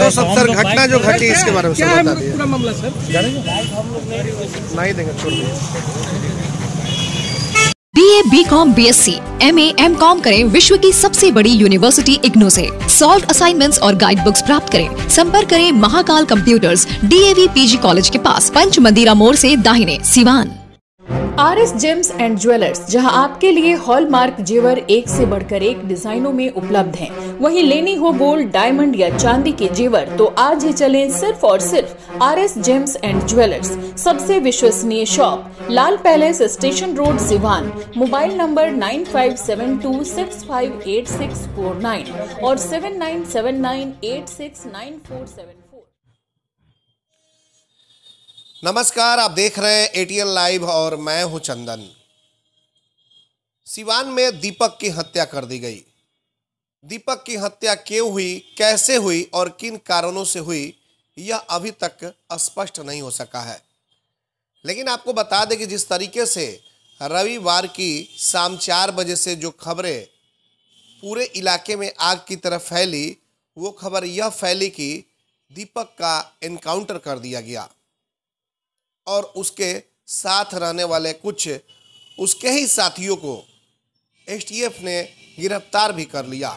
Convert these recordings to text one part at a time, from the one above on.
तो सब सर घटना जो घटी इसके बारे में पूरा मामला सर नहीं देंगे छोड़ B A B com B S C M A M com करें विश्व की सबसे बड़ी यूनिवर्सिटी इग्नो से सॉल्व असाइनमेंट्स और गाइड बुक्स प्राप्त करें संपर्क करें Mahakal computers D A V P G college के पास पंच मंदिरा मोड़ ऐसी दाहिने Siwan R S gems and jewellers जहां आपके लिए हॉलमार्क जेवर एक से बढ़कर एक डिजाइनों में उपलब्ध हैं, वहीं लेनी हो गोल्ड डायमंड या चांदी के जेवर तो आज ही चलें सिर्फ और सिर्फ R S gems and jewellers सबसे विश्वसनीय shop Lal palace station road Siwan mobile number nine five seven two six five eight six four nine और seven nine seven nine eight six nine four seven नमस्कार आप देख रहे हैं एटीएल लाइव और मैं हूं चंदन सिवान में दीपक की हत्या कर दी गई दीपक की हत्या क्यों हुई कैसे हुई और किन कारणों से हुई यह अभी तक स्पष्ट नहीं हो सका है लेकिन आपको बता दें कि जिस तरीके से रविवार की शाम चार बजे से जो खबरें पूरे इलाके में आग की तरफ फैली वो खबर यह फैली कि दीपक का एनकाउंटर कर दिया गया और उसके साथ रहने वाले कुछ उसके ही साथियों को एसटीएफ ने गिरफ्तार भी कर लिया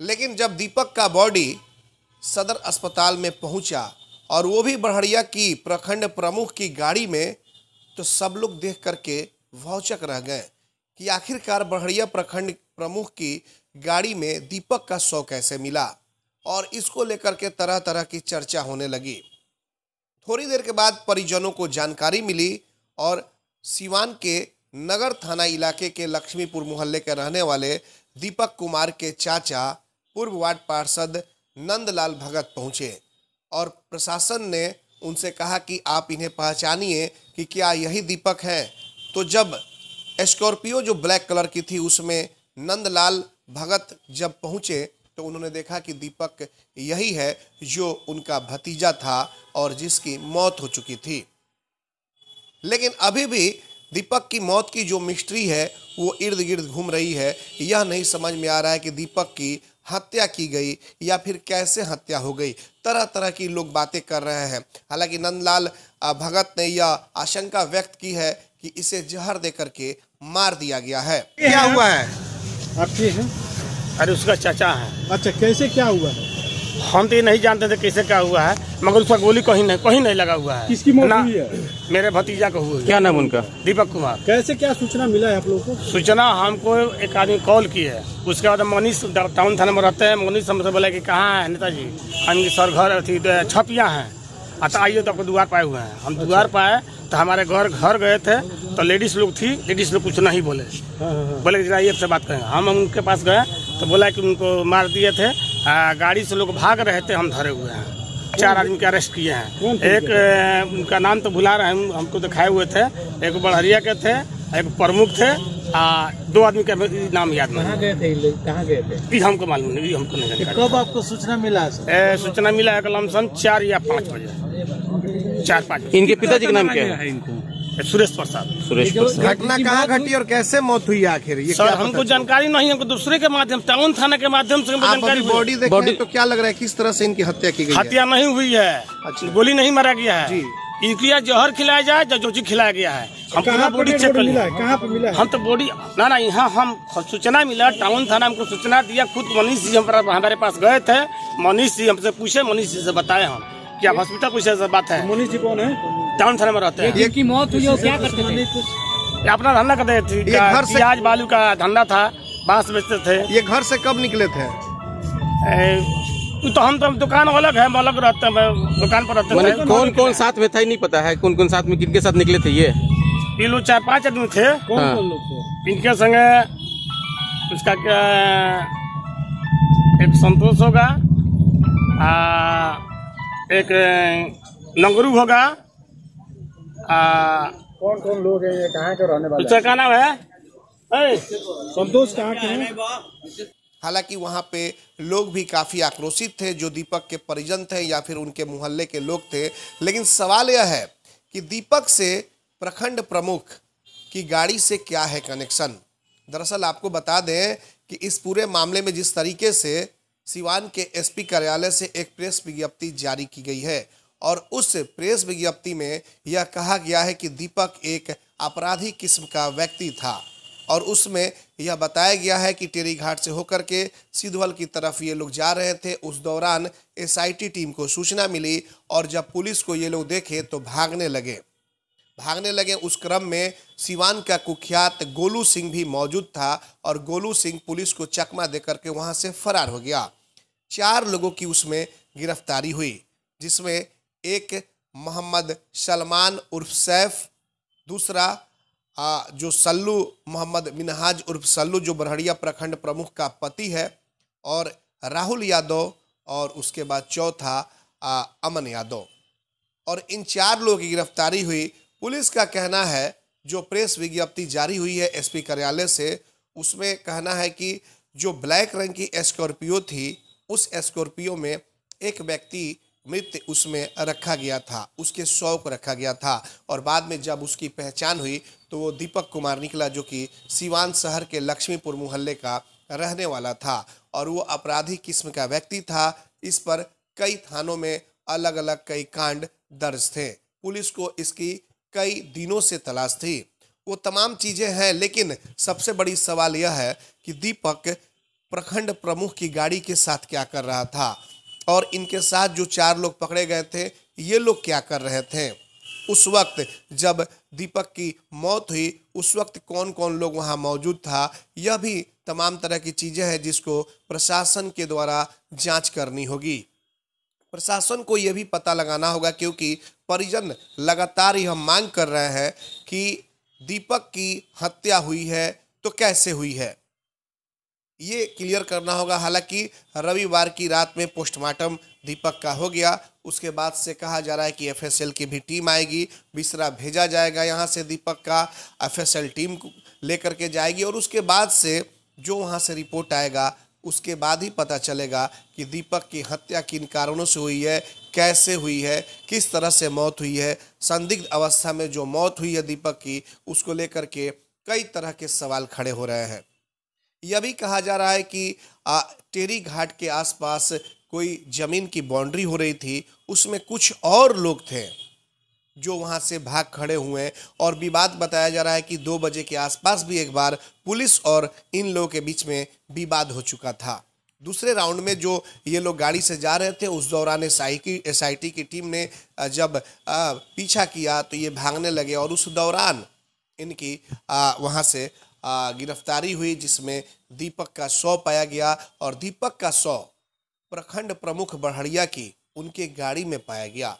लेकिन जब दीपक का बॉडी सदर अस्पताल में पहुंचा और वो भी बढ़िया की प्रखंड प्रमुख की गाड़ी में तो सब लोग देख करके भौचक रह गए कि आखिरकार बढ़िया प्रखंड प्रमुख की गाड़ी में दीपक का शव कैसे मिला और इसको लेकर के तरह तरह की चर्चा होने लगी थोड़ी देर के बाद परिजनों को जानकारी मिली और सिवान के नगर थाना इलाके के लक्ष्मीपुर मोहल्ले के रहने वाले दीपक कुमार के चाचा पूर्व वार्ड पार्षद नंदलाल भगत पहुंचे और प्रशासन ने उनसे कहा कि आप इन्हें पहचानिए कि क्या यही दीपक हैं तो जब स्कॉर्पियो जो ब्लैक कलर की थी उसमें नंदलाल भगत जब पहुंचे तो उन्होंने देखा कि दीपक यही है जो उनका भतीजा था और जिसकी मौत हो चुकी थी लेकिन अभी भी दीपक की मौत की जो मिस्ट्री है वो इर्द गिर्द घूम रही है यह नहीं समझ में आ रहा है कि दीपक की हत्या की गई या फिर कैसे हत्या हो गई तरह तरह की लोग बातें कर रहे हैं हालांकि नंदलाल भगत ने यह आशंका व्यक्त की है कि इसे जहर दे करके मार दिया गया है क्या हुआ है आपकी है अरे उसका चाचा है अच्छा कैसे क्या हुआ है हम तो ये नहीं जानते थे कैसे क्या हुआ है मगर उसका गोली कहीं नहीं कहीं नहीं लगा हुआ है किसकी मौत हुई है मेरे भतीजा को हुआ क्या नाम उनका दीपक कुमार कैसे क्या सूचना मिला है आप लोगों को सूचना हमको एक आदमी कॉल की है उसके बाद मनीष टाउन थाना में रहते हैं मनीष हमसे बोला की कहाँ है नेताजी हम सर घर अथी छपिया है अच्छा आइए तो आपको दुआर पाए हुए हैं हम दुआर पाए तो हमारे घर घर गए थे तो लेडीज लोग थी लेडीज लोग कुछ नहीं बोले बोले जरा से बात करें हम उनके पास गए तो बोला कि उनको मार दिए थे आ, गाड़ी से लोग भाग रहे थे हम धरे हुए हैं चार आदमी के अरेस्ट किए हैं एक उनका नाम तो भुला रहे हैं हमको दिखाए हुए थे एक बड़हरिया के थे एक प्रमुख थे आ, दो आदमी का नाम याद नहीं कहाँ गए थे कहाँ गए थे ये हमको मालूम नहीं हमको नहीं कब आपको सूचना मिला सूचना मिला है कलम सन चार या पाँच बजे चार पाँच इनके पिताजी का नाम क्या है इनको सुरेश प्रसाद सुरेश प्रसाद घटना कहाँ घटी और कैसे मौत हुई आखिर ये सर हमको जानकारी नहीं हमको दूसरे के माध्यम टाउन थाना के माध्यम से जानकारी बॉडी बॉडी तो क्या लग रहा है किस तरह से इनकी हत्या की गई हत्या नहीं हुई है अच्छा। गोली नहीं मारा गया है इनकिया जहर खिलाया जाए या जो खिलाया गया है हम पूरा बॉडी चेक कर लिया कहाँ पे मिला हम तो बॉडी ना ना यहाँ हम सूचना मिला टाउन थाना हमको सूचना दिया खुद मनीष जी हमारे पास गए थे मनीष जी हमसे पूछे मनीष जी से बताए हम क्या हॉस्पिटल कुछ ऐसा बात है मुनीष जी कौन है टाउन थाना में रहते हैं की मौत हुई क्या करते थे अपना धंधा करते थे घर से आज बालू का धंधा था बांस बेचते थे ये घर से कब निकले थे तो हम तो दुकान अलग है अलग रहते हैं दुकान पर रहते हैं कौन कौन साथ में था ही नहीं पता है कौन कौन साथ में किनके साथ निकले थे ये ये लोग चार पांच आदमी थे कौन कौन हाँ। लोग थे इनके संगे उसका क्या एक संतोष होगा आ, एक लंगरू होगा कौन कौन लोग हैं ये कहाँ के रहने वाले का नाम है संतोष कहाँ के हैं हालांकि वहां पे लोग भी काफ़ी आक्रोशित थे जो दीपक के परिजन थे या फिर उनके मोहल्ले के लोग थे लेकिन सवाल यह है कि दीपक से प्रखंड प्रमुख की गाड़ी से क्या है कनेक्शन दरअसल आपको बता दें कि इस पूरे मामले में जिस तरीके से सिवान के एसपी कार्यालय से एक प्रेस विज्ञप्ति जारी की गई है और उस प्रेस विज्ञप्ति में यह कहा गया है कि दीपक एक अपराधी किस्म का व्यक्ति था और उसमें यह बताया गया है कि टेरी घाट से होकर के सिधवल की तरफ ये लोग जा रहे थे उस दौरान एसआईटी टीम को सूचना मिली और जब पुलिस को ये लोग देखे तो भागने लगे भागने लगे उस क्रम में सिवान का कुख्यात गोलू सिंह भी मौजूद था और गोलू सिंह पुलिस को चकमा देकर के वहाँ से फरार हो गया चार लोगों की उसमें गिरफ्तारी हुई जिसमें एक मोहम्मद सलमान उर्फ सैफ दूसरा आ, जो सल्लू मोहम्मद मिनहाज उर्फ सल्लू जो बरहड़िया प्रखंड प्रमुख का पति है और राहुल यादव और उसके बाद चौथा अमन यादव और इन चार लोगों की गिरफ्तारी हुई पुलिस का कहना है जो प्रेस विज्ञप्ति जारी हुई है एसपी कार्यालय से उसमें कहना है कि जो ब्लैक रंग की स्कॉर्पियो थी उस स्कॉर्पियो में एक व्यक्ति मृत उसमें रखा गया था उसके शव को रखा गया था और बाद में जब उसकी पहचान हुई तो वो दीपक कुमार निकला जो कि सिवान शहर के लक्ष्मीपुर मोहल्ले का रहने वाला था और वो अपराधी किस्म का व्यक्ति था इस पर कई थानों में अलग अलग कई कांड दर्ज थे पुलिस को इसकी कई दिनों से तलाश थी वो तमाम चीज़ें हैं लेकिन सबसे बड़ी सवाल यह है कि दीपक प्रखंड प्रमुख की गाड़ी के साथ क्या कर रहा था और इनके साथ जो चार लोग पकड़े गए थे ये लोग क्या कर रहे थे उस वक्त जब दीपक की मौत हुई उस वक्त कौन कौन लोग वहाँ मौजूद था यह भी तमाम तरह की चीज़ें हैं जिसको प्रशासन के द्वारा जांच करनी होगी प्रशासन को यह भी पता लगाना होगा क्योंकि परिजन लगातार यह मांग कर रहे हैं कि दीपक की हत्या हुई है तो कैसे हुई है ये क्लियर करना होगा हालांकि रविवार की रात में पोस्टमार्टम दीपक का हो गया उसके बाद से कहा जा रहा है कि एफएसएल की भी टीम आएगी बिसरा भेजा जाएगा यहाँ से दीपक का एफएसएल टीम लेकर के जाएगी और उसके बाद से जो वहाँ से रिपोर्ट आएगा उसके बाद ही पता चलेगा कि दीपक की हत्या किन कारणों से हुई है कैसे हुई है किस तरह से मौत हुई है संदिग्ध अवस्था में जो मौत हुई है दीपक की उसको लेकर के कई तरह के सवाल खड़े हो रहे हैं यह भी कहा जा रहा है कि टेरी घाट के आसपास कोई ज़मीन की बाउंड्री हो रही थी उसमें कुछ और लोग थे जो वहां से भाग खड़े हुए हैं और विवाद बताया जा रहा है कि दो बजे के आसपास भी एक बार पुलिस और इन लोगों के बीच में विवाद हो चुका था दूसरे राउंड में जो ये लोग गाड़ी से जा रहे थे उस दौरान एस आई की, की टीम ने जब पीछा किया तो ये भागने लगे और उस दौरान इनकी वहाँ से गिरफ्तारी हुई जिसमें दीपक का शव पाया गया और दीपक का शव प्रखंड प्रमुख बढ़िया की उनके गाड़ी में पाया गया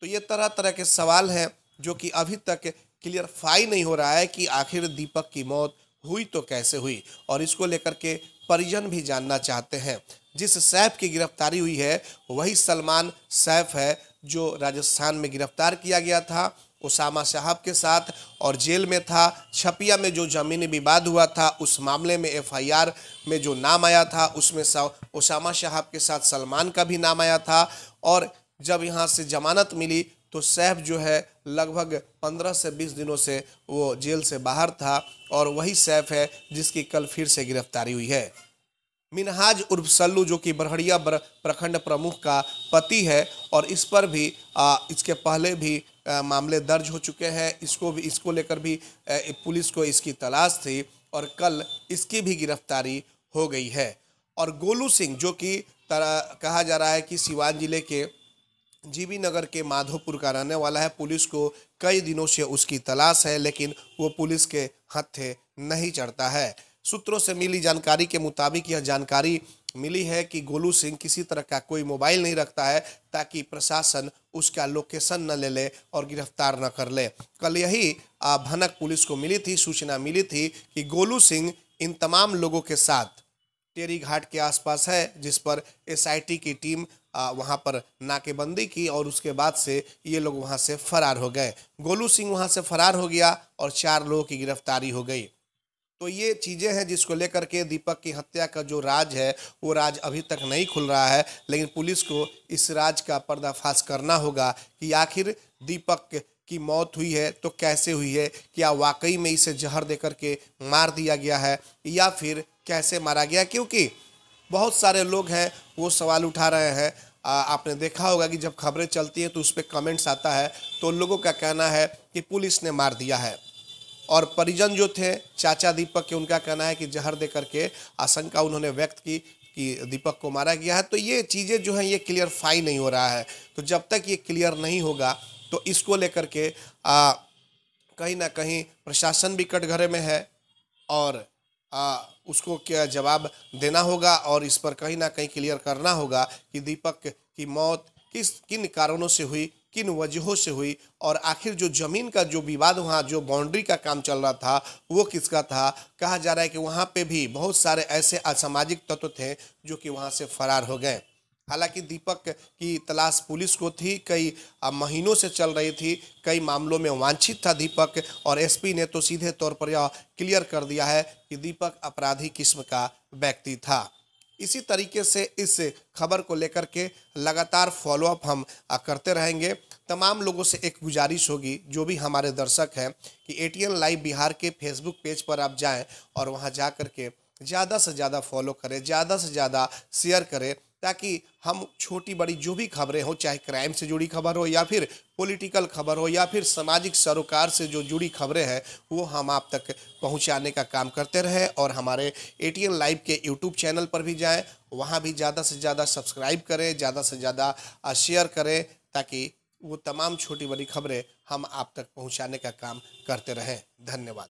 तो ये तरह तरह के सवाल हैं जो कि अभी तक क्लियरफाई नहीं हो रहा है कि आखिर दीपक की मौत हुई तो कैसे हुई और इसको लेकर के परिजन भी जानना चाहते हैं जिस सैफ की गिरफ्तारी हुई है वही सलमान सैफ है जो राजस्थान में गिरफ्तार किया गया था उसामा साहब के साथ और जेल में था छपिया में जो ज़मीनी विवाद हुआ था उस मामले में एफआईआर में जो नाम आया था उसमें उसामा साहब के साथ सलमान का भी नाम आया था और जब यहाँ से जमानत मिली तो सैफ जो है लगभग 15 से 20 दिनों से वो जेल से बाहर था और वही सैफ है जिसकी कल फिर से गिरफ्तारी हुई है मिनहाज उर्फ सल्लू जो कि बरहड़िया प्रखंड प्रमुख का पति है और इस पर भी आ, इसके पहले भी मामले दर्ज हो चुके हैं इसको भी इसको लेकर भी पुलिस को इसकी तलाश थी और कल इसकी भी गिरफ्तारी हो गई है और गोलू सिंह जो कि कहा जा रहा है कि सिवान जिले के जीबी नगर के माधोपुर का रहने वाला है पुलिस को कई दिनों से उसकी तलाश है लेकिन वो पुलिस के हत्थे नहीं चढ़ता है सूत्रों से मिली जानकारी के मुताबिक यह जानकारी मिली है कि गोलू सिंह किसी तरह का कोई मोबाइल नहीं रखता है ताकि प्रशासन उसका लोकेशन न ले ले और गिरफ्तार न कर ले कल यही भनक पुलिस को मिली थी सूचना मिली थी कि गोलू सिंह इन तमाम लोगों के साथ टेरी घाट के आसपास है जिस पर एसआईटी की टीम वहाँ पर नाकेबंदी की और उसके बाद से ये लोग वहाँ से फरार हो गए गोलू सिंह वहाँ से फरार हो गया और चार लोगों की गिरफ्तारी हो गई तो ये चीज़ें हैं जिसको लेकर के दीपक की हत्या का जो राज है वो राज अभी तक नहीं खुल रहा है लेकिन पुलिस को इस राज का पर्दाफाश करना होगा कि आखिर दीपक की मौत हुई है तो कैसे हुई है क्या वाकई में इसे जहर दे करके मार दिया गया है या फिर कैसे मारा गया क्योंकि बहुत सारे लोग हैं वो सवाल उठा रहे हैं आपने देखा होगा कि जब खबरें चलती हैं तो उस पर कमेंट्स आता है तो लोगों का कहना है कि पुलिस ने मार दिया है और परिजन जो थे चाचा दीपक के उनका कहना है कि जहर दे करके आशंका उन्होंने व्यक्त की कि दीपक को मारा गया है तो ये चीज़ें जो हैं ये क्लियरफाई नहीं हो रहा है तो जब तक ये क्लियर नहीं होगा तो इसको लेकर के कहीं ना कहीं प्रशासन भी कटघरे में है और आ, उसको क्या जवाब देना होगा और इस पर कहीं ना कहीं क्लियर करना होगा कि दीपक की मौत किस किन कारणों से हुई किन वजहों से हुई और आखिर जो ज़मीन का जो विवाद वहाँ जो बाउंड्री का काम चल रहा था वो किसका था कहा जा रहा है कि वहाँ पे भी बहुत सारे ऐसे असामाजिक तत्व थे जो कि वहाँ से फरार हो गए हालांकि दीपक की तलाश पुलिस को थी कई महीनों से चल रही थी कई मामलों में वांछित था दीपक और एसपी ने तो सीधे तौर पर यह क्लियर कर दिया है कि दीपक अपराधी किस्म का व्यक्ति था इसी तरीके से इस खबर को लेकर के लगातार फॉलोअप हम करते रहेंगे तमाम लोगों से एक गुजारिश होगी जो भी हमारे दर्शक हैं कि एटीएन लाइव बिहार के फेसबुक पेज पर आप जाएं और वहां जा कर के ज़्यादा से ज़्यादा फॉलो करें ज़्यादा से ज़्यादा शेयर करें ताकि हम छोटी बड़ी जो भी खबरें हो चाहे क्राइम से जुड़ी खबर हो या फिर पॉलिटिकल खबर हो या फिर सामाजिक सरोकार से जो जुड़ी खबरें हैं वो हम आप तक पहुंचाने का काम करते रहें और हमारे एटीएन लाइव के यूट्यूब चैनल पर भी जाएं वहाँ भी ज़्यादा से ज़्यादा सब्सक्राइब करें ज़्यादा से ज़्यादा शेयर करें ताकि वो तमाम छोटी बड़ी खबरें हम आप तक पहुँचाने का काम करते रहें धन्यवाद